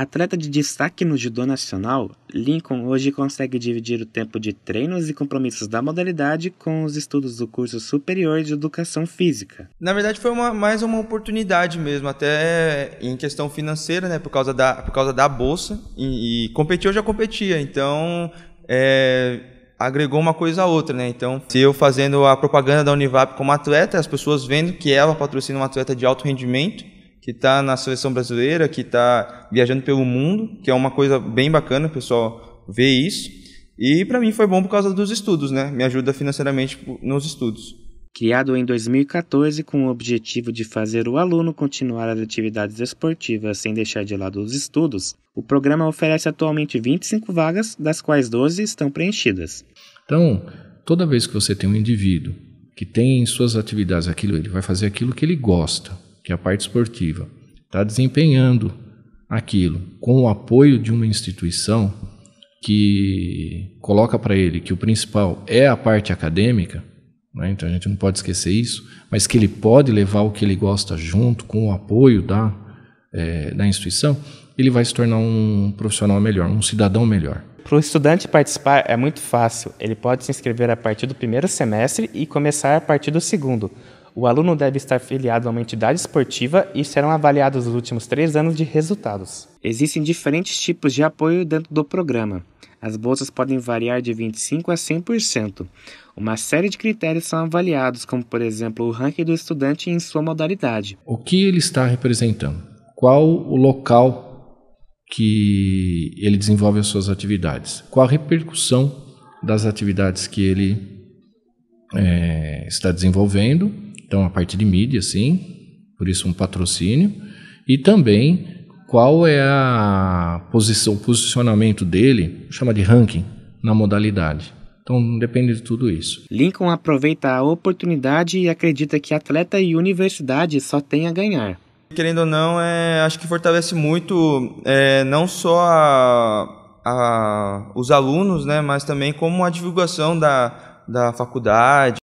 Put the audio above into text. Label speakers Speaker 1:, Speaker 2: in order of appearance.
Speaker 1: Atleta de destaque no judô nacional, Lincoln hoje consegue dividir o tempo de treinos e compromissos da modalidade com os estudos do curso superior de educação física.
Speaker 2: Na verdade, foi uma, mais uma oportunidade mesmo, até eh, em questão financeira, né, por causa da, por causa da bolsa. E, e competir eu já competia, então é, agregou uma coisa a outra, né? Então, se eu fazendo a propaganda da Univap como atleta, as pessoas vendo que ela patrocina um atleta de alto rendimento que está na seleção brasileira, que está viajando pelo mundo, que é uma coisa bem bacana, o pessoal vê isso. E para mim foi bom por causa dos estudos, né? Me ajuda financeiramente nos estudos. Criado em 2014 com
Speaker 1: o objetivo de fazer o aluno continuar as atividades esportivas sem deixar de lado os estudos, o programa oferece atualmente 25 vagas, das quais 12 estão preenchidas.
Speaker 3: Então, toda vez que você tem um indivíduo que tem em suas atividades aquilo, ele vai fazer aquilo que ele gosta que é a parte esportiva, está desempenhando aquilo com o apoio de uma instituição que coloca para ele que o principal é a parte acadêmica, né? então a gente não pode esquecer isso, mas que ele pode levar o que ele gosta junto com o apoio da, é, da instituição, ele vai se tornar um profissional melhor, um cidadão melhor.
Speaker 1: Para o estudante
Speaker 3: participar é muito fácil.
Speaker 1: Ele pode se inscrever a partir do primeiro semestre e começar a partir do segundo o aluno deve estar filiado a uma entidade esportiva e serão avaliados os últimos três anos de resultados. Existem diferentes tipos de apoio dentro do programa. As bolsas podem variar de 25% a 100%. Uma série de critérios são avaliados, como por exemplo o ranking do estudante
Speaker 3: em sua modalidade. O que ele está representando? Qual o local que ele desenvolve as suas atividades? Qual a repercussão das atividades que ele é, está desenvolvendo então, a parte de mídia, sim, por isso um patrocínio. E também qual é a posição, o posicionamento dele, chama de ranking, na modalidade. Então depende de tudo isso.
Speaker 1: Lincoln aproveita a oportunidade e acredita que atleta e universidade só tem a ganhar.
Speaker 2: Querendo ou não, é, acho que fortalece muito é, não só a, a, os alunos, né, mas também como a divulgação da, da faculdade.